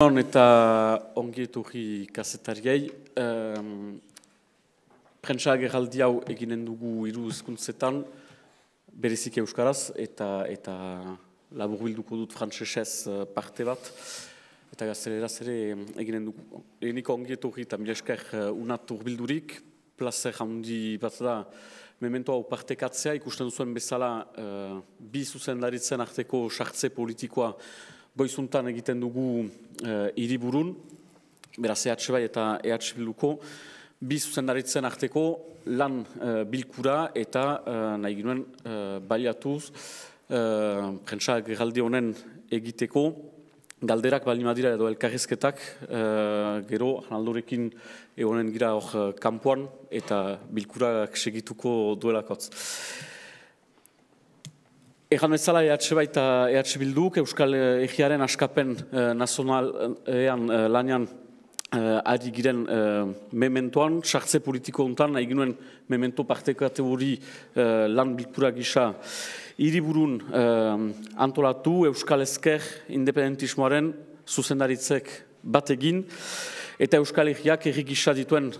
Non eta ongietu hi kasetariai. Um, Prentsa hau eginen dugu iru izkuntzetan, berezik euskaraz, eta, eta labur bilduko dut Frantsesez eh, parte bat. Eta gazteleraz ere eginen dugu. Eginiko ongietu hi eta mila esker eh, unat urbildurik, plazer handi bat da, memento hau parte ikusten zuen bezala uh, bi zuzen laritzen arteko sartze politikoa Boizuntan egiten dugu eh, iriburun, beraz EH bai eta EH luko, bi zuzendaritzen arteko lan eh, bilkura eta uh, nahi ginoen uh, baliatuz, uh, honen egiteko, galderak balimadira edo elkarrizketak, gero analdorekin egonen gira hor kampuan eta bilkurak segituko duelakotz. Egan bezala EH bai eta EH Bilduk Euskal Egiaren askapen e, eh, nazionalean eh, e, eh, lanean e, ari giren mementoan, sartze politiko honetan, nahi ginoen memento parte kategori e, lan bilkura gisa hiriburun antolatu Euskal Ezker independentismoaren zuzendaritzek bat egin, eta Euskal Egiak erri gisa dituen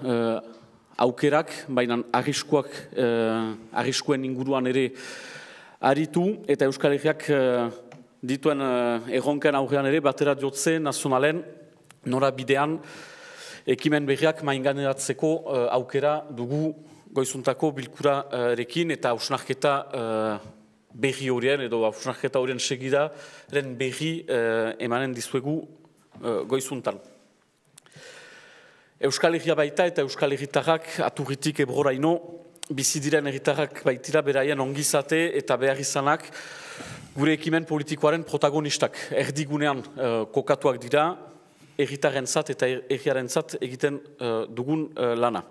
aukerak, baina arriskuak, arriskuen inguruan ere aritu eta Euskal Herriak eh, dituen eh, erronken aurrean ere batera diotze nazionalen nora bidean ekimen berriak mainganeratzeko eh, aukera dugu goizuntako Bilkurarekin eta ausnarketa berri horien edo ausnarketa horien segida ren berri emanen dizuegu goizuntan. Euskal Herria baita eta Euskal Herritarrak aturritik ebrora bizi diren baitira beraien ongizate eta behar izanak gure ekimen politikoaren protagonistak erdigunean uh, kokatuak dira egitarren eta egiaren egiten eh, dugun eh, lana.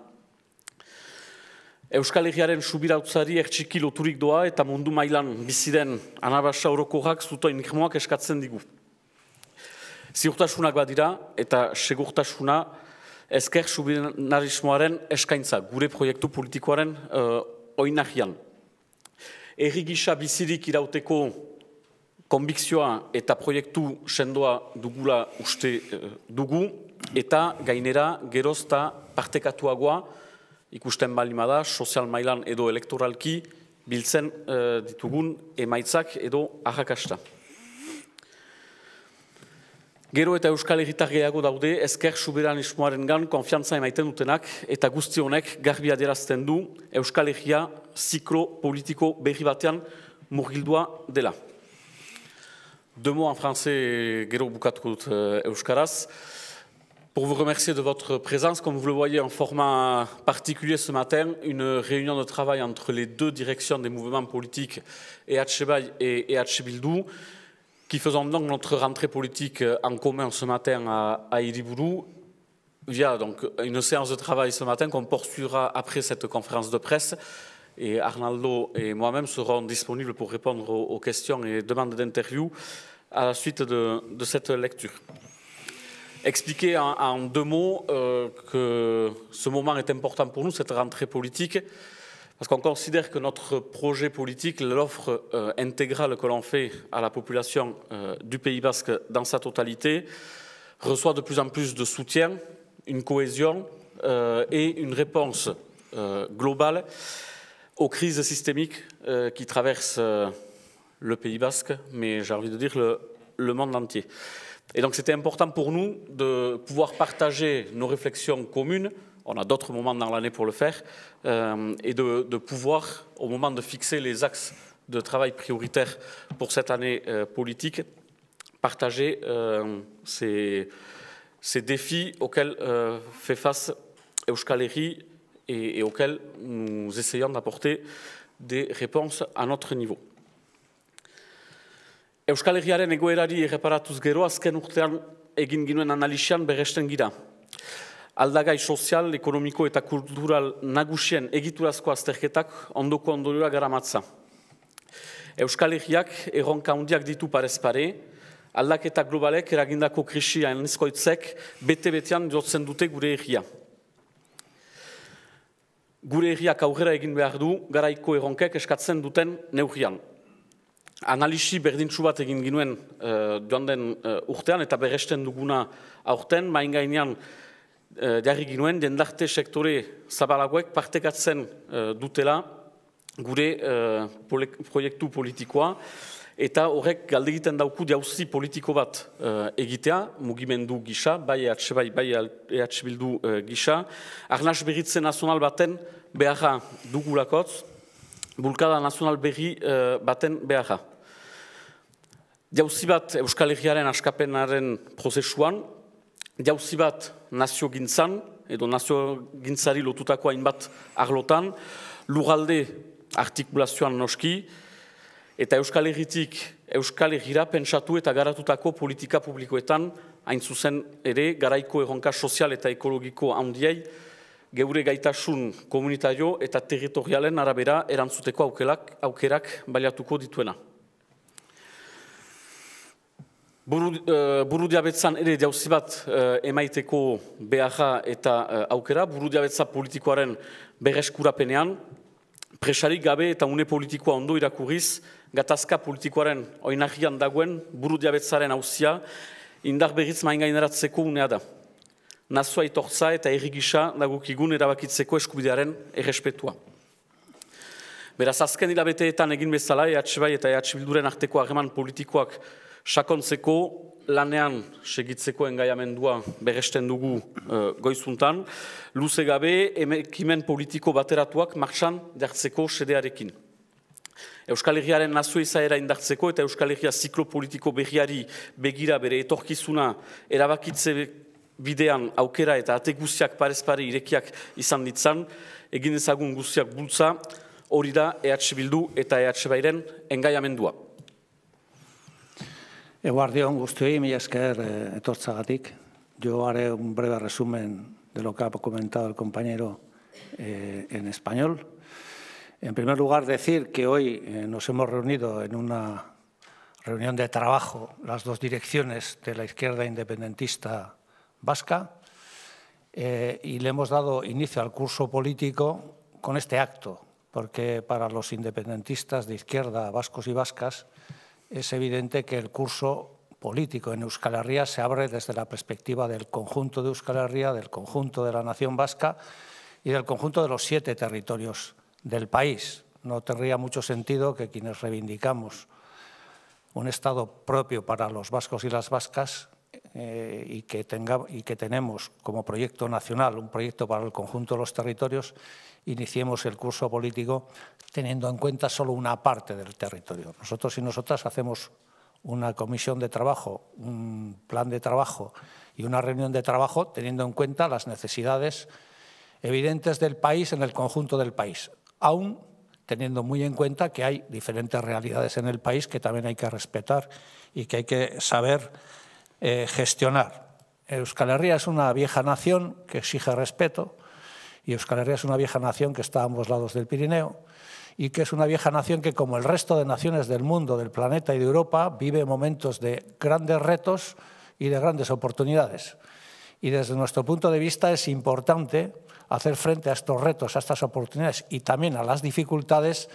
Euskal Herriaren subirautzari ertsiki loturik doa eta mundu mailan biziren anabasa zutoin nirmoak eskatzen digu. Ziurtasunak badira eta segurtasuna ezker subinarismoaren eskaintza, gure proiektu politikoaren uh, oinahian. Erri gisa bizirik irauteko konbikzioa eta proiektu sendoa dugula uste eh, dugu, eta gainera gerozta partekatuagoa ikusten balimada, sozial mailan edo elektoralki biltzen eh, ditugun emaitzak edo ahakasta. Gero eta euskal herritar gehiago daude ezker suberanismoaren gan konfiantza emaiten dutenak eta guzti honek garbi adierazten du euskal herria ziklo politiko berri batean murgildua dela. Deux mots en français, Gero Bukatkout euh, Euskaras. Pour vous remercier de votre présence, comme vous le voyez en format particulier ce matin, une réunion de travail entre les deux directions des mouvements politiques, EHBAI et EHBildou qui faisons donc notre rentrée politique euh, en commun ce matin à, à via donc une séance de travail ce matin qu'on poursuivra après cette conférence de presse. Et Arnaldo et moi-même serons disponibles pour répondre aux, questions et demandes d'interview à la suite de, cette lecture. Expliquer en, deux mots euh, que ce moment est important pour nous, cette rentrée politique. Parce qu'on considère que notre projet politique, l'offre euh, intégrale que l'on fait à la population euh, du Pays basque dans sa totalité, reçoit de plus en plus de soutien, une cohésion euh, et une réponse globale aux crises systémiques qui traversent le Pays basque, mais j'ai envie de dire le monde entier. Et donc c'était important pour nous de pouvoir partager nos réflexions communes on a d'autres moments dans l'année pour le faire, euh, et de, pouvoir, au moment de fixer les axes de travail prioritaires pour cette année euh, politique, partager euh, ces, défis auxquels fait face Euskaleri et, et auxquels nous essayons d'apporter des réponses à notre niveau. Euskal egoerari gero azken urtean egin ginuen aldagai sozial, ekonomiko eta kultural nagusien egiturazko azterketak ondoko ondorioa garamatza. Euskal Herriak erronka hundiak ditu parez pare, aldaketa globalek eragindako krisia anezkoitzek bete-betean jotzen dute gure herria. Gure herriak aurrera egin behar du, garaiko erronkek eskatzen duten neugian. Analisi berdintxu bat egin ginuen e, joan den eh, urtean eta berresten duguna aurten, maingainan Eh, jarri ginoen, ginuen jendarte sektore zabalagoek partekatzen eh, dutela gure eh, proiektu politikoa eta horrek galde egiten dauku jauzi politiko bat egitea, mugimendu gisa, bai EH, bai, bai e EH Bildu gisa, arnaz berritzen nazional baten beharra dugulakotz, bulkada nazional berri baten beharra. Jauzi bat Euskal Herriaren askapenaren prozesuan, jauzi bat nazio gintzan, edo nazio gintzari lotutako hainbat arlotan, lugalde artikulazioan noski, eta Euskal Herritik, Euskal Herriera pentsatu eta garatutako politika publikoetan, hain zuzen ere, garaiko erronka sozial eta ekologiko handiai geure gaitasun komunitario eta territorialen arabera erantzuteko aukelak aukerak baliatuko dituena. Buru, uh, buru diabetzan ere jauzi bat eh, emaiteko BAJ eta eh, aukera, buru diabetza politikoaren berreskurapenean, presarik gabe eta une politikoa ondo irakurriz, gatazka politikoaren oinahian dagoen buru diabetzaren hauzia indar berriz main unea da. Nazua itortza eta errigisa nagukigun erabakitzeko eskubidearen errespetua. Beraz, azken hilabeteetan egin bezala, EH eta EH Bilduren arteko harreman politikoak sakontzeko lanean segitzeko engaiamendua beresten dugu eh, goizuntan, luze gabe emekimen politiko bateratuak martxan dertzeko sedearekin. Euskal Herriaren nazio indartzeko eta Euskal Herria ziklopolitiko berriari begira bere etorkizuna erabakitze bidean aukera eta ate guztiak parezpare irekiak izan ditzan, egin ezagun guztiak bultza hori da EH Bildu eta EH Bairen engaiamendua. Eguardión eh, Yo haré un breve resumen de lo que ha comentado el compañero eh, en español. En primer lugar, decir que hoy eh, nos hemos reunido en una reunión de trabajo las dos direcciones de la izquierda independentista vasca y le hemos dado inicio al curso político con este acto, porque para los independentistas de izquierda, vascos y vascas, es evidente que el curso político en Euskal Herria se abre desde la perspectiva del conjunto de Euskal Herria, del conjunto de la nación vasca y del conjunto de los siete territorios del país. No tendría mucho sentido que quienes reivindicamos un Estado propio para los vascos y las vascas eh, y, que tenga, y que tenemos como proyecto nacional, un proyecto para el conjunto de los territorios, iniciemos el curso político teniendo en cuenta solo una parte del territorio. Nosotros y nosotras hacemos una comisión de trabajo, un plan de trabajo y una reunión de trabajo teniendo en cuenta las necesidades evidentes del país en el conjunto del país, aún teniendo muy en cuenta que hay diferentes realidades en el país que también hay que respetar y que hay que saber eh, gestionar. Euskal Herria es una vieja nación que exige respeto y Euskal Herria es una vieja nación que está a ambos lados del Pirineo y que es una vieja nación que, como el resto de naciones del mundo, del planeta y de Europa, vive momentos de grandes retos y de grandes oportunidades. Y desde nuestro punto de vista es importante hacer frente a estos retos, a estas oportunidades y también a las dificultades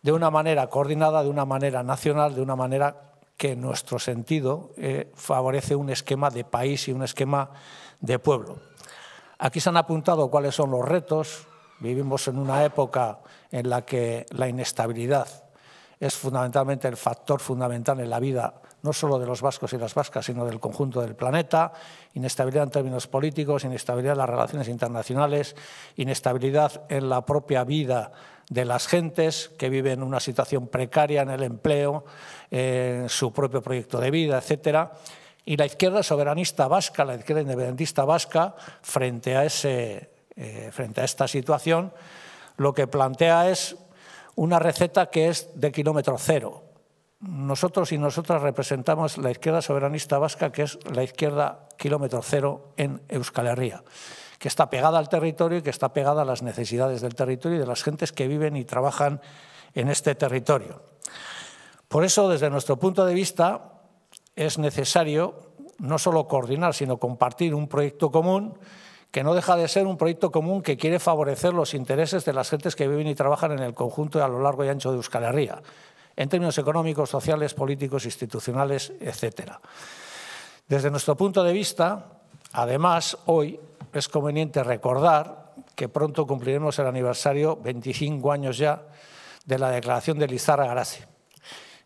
de una manera coordinada, de una manera nacional, de una manera que nuestro sentido eh, favorece un esquema de país y un esquema de pueblo. Aquí se han apuntado cuáles son los retos. Vivimos en una época en la que la inestabilidad es fundamentalmente el factor fundamental en la vida no solo de los vascos y las vascas, sino del conjunto del planeta, inestabilidad en términos políticos, inestabilidad en las relaciones internacionales, inestabilidad en la propia vida de las gentes que viven una situación precaria en el empleo, en su propio proyecto de vida, etcétera. Y la izquierda soberanista vasca, la izquierda independentista vasca, frente a, ese, eh, frente a esta situación, lo que plantea es una receta que es de kilómetro cero, nosotros y nosotras representamos la izquierda soberanista vasca, que es la izquierda kilómetro cero en Euskal Herria, que está pegada al territorio y que está pegada a las necesidades del territorio y de las gentes que viven y trabajan en este territorio. Por eso, desde nuestro punto de vista, es necesario no solo coordinar, sino compartir un proyecto común que no deja de ser un proyecto común que quiere favorecer los intereses de las gentes que viven y trabajan en el conjunto a lo largo y ancho de Euskal Herria en términos económicos, sociales, políticos, institucionales, etcétera. Desde nuestro punto de vista, además, hoy es conveniente recordar que pronto cumpliremos el aniversario, 25 años ya, de la declaración de Lizarra Garazi.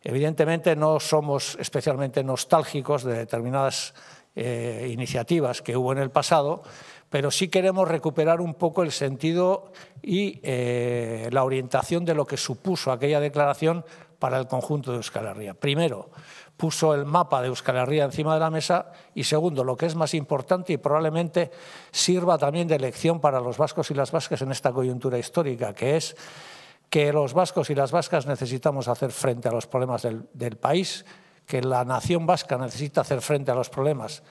Evidentemente no somos especialmente nostálgicos de determinadas eh, iniciativas que hubo en el pasado, pero sí queremos recuperar un poco el sentido y eh, la orientación de lo que supuso aquella declaración para el conjunto de Euskal Herria. Primero, puso el mapa de Euskal Herria encima de la mesa y segundo, lo que es más importante y probablemente sirva también de lección para los vascos y las vascas en esta coyuntura histórica, que es que los vascos y las vascas necesitamos hacer frente a los problemas del, del país, que la nación vasca necesita hacer frente a los problemas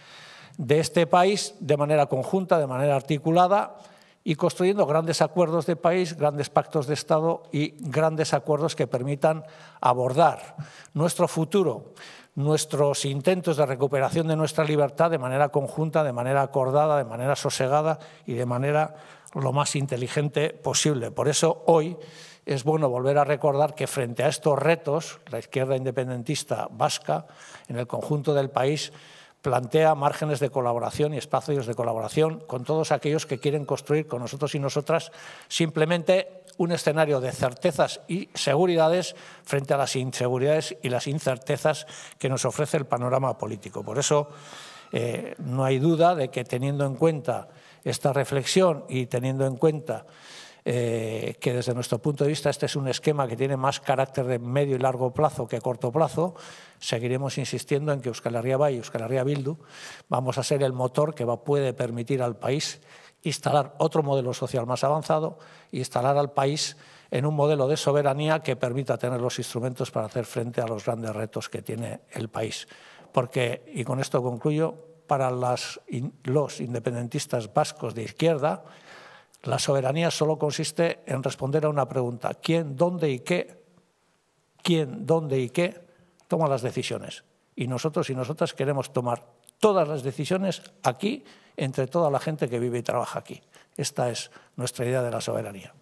de este país de manera conjunta, de manera articulada, y construyendo grandes acuerdos de país, grandes pactos de Estado y grandes acuerdos que permitan abordar nuestro futuro, nuestros intentos de recuperación de nuestra libertad de manera conjunta, de manera acordada, de manera sosegada y de manera lo más inteligente posible. Por eso hoy es bueno volver a recordar que frente a estos retos, la izquierda independentista vasca en el conjunto del país plantea márgenes de colaboración y espacios de colaboración con todos aquellos que quieren construir con nosotros y nosotras simplemente un escenario de certezas y seguridades frente a las inseguridades y las incertezas que nos ofrece el panorama político. Por eso eh, no hay duda de que teniendo en cuenta esta reflexión y teniendo en cuenta eh, que desde nuestro punto de vista este es un esquema que tiene más carácter de medio y largo plazo que corto plazo, seguiremos insistiendo en que Euskal Herria Bay y Euskal Herria Bildu vamos a ser el motor que puede permitir al país instalar otro modelo social más avanzado y instalar al país en un modelo de soberanía que permita tener los instrumentos para hacer frente a los grandes retos que tiene el país. Porque, y con esto concluyo, para los independentistas vascos de izquierda, la soberanía solo consiste en responder a una pregunta. ¿Quién, dónde y qué? ¿Quién, dónde y qué toma las decisiones? Y nosotros y nosotras queremos tomar todas las decisiones aquí, entre toda la gente que vive y trabaja aquí. Esta es nuestra idea de la soberanía.